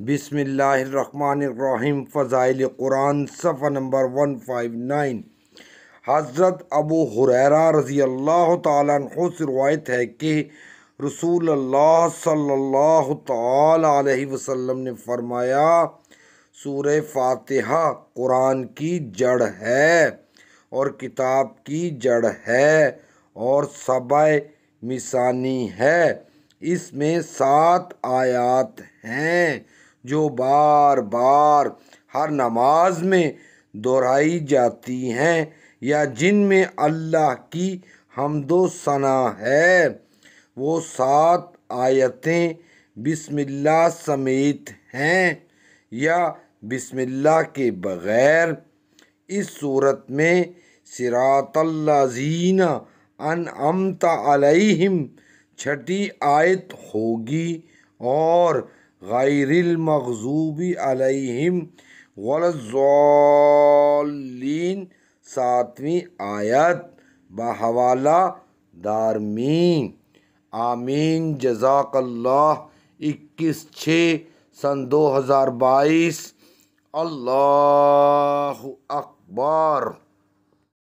बिसमीम फ़ज़ाइल कुरान सफ़ा number one five nine हज़रत अबू हुररा रज़ी अल्लाह तु से रवायत है कि रसूल अल्लाह सल्लल्लाहु अलैहि वसल्लम ने फरमाया सूर फातिहा कुरान की जड़ है और किताब की जड़ है और सबय मिसानी है इसमें सात आयात हैं जो बार बार हर नमाज में दोहराई जाती हैं या जिन में अल्लाह की हमदो सना है वो सात आयतें बिस्मिल्लाह समेत हैं या बिस्मिल्लाह के बग़ैर इस सूरत में सिरातल्लाजीना अनअमता अलैहिम छठी आयत होगी और गैरमगजूबी अलहम वलज़ीन सातवीं आयत बहवाला दारमीन आमीन जजाकल्ला इक्कीस छः सन दो हज़ार बाईस अल्लाह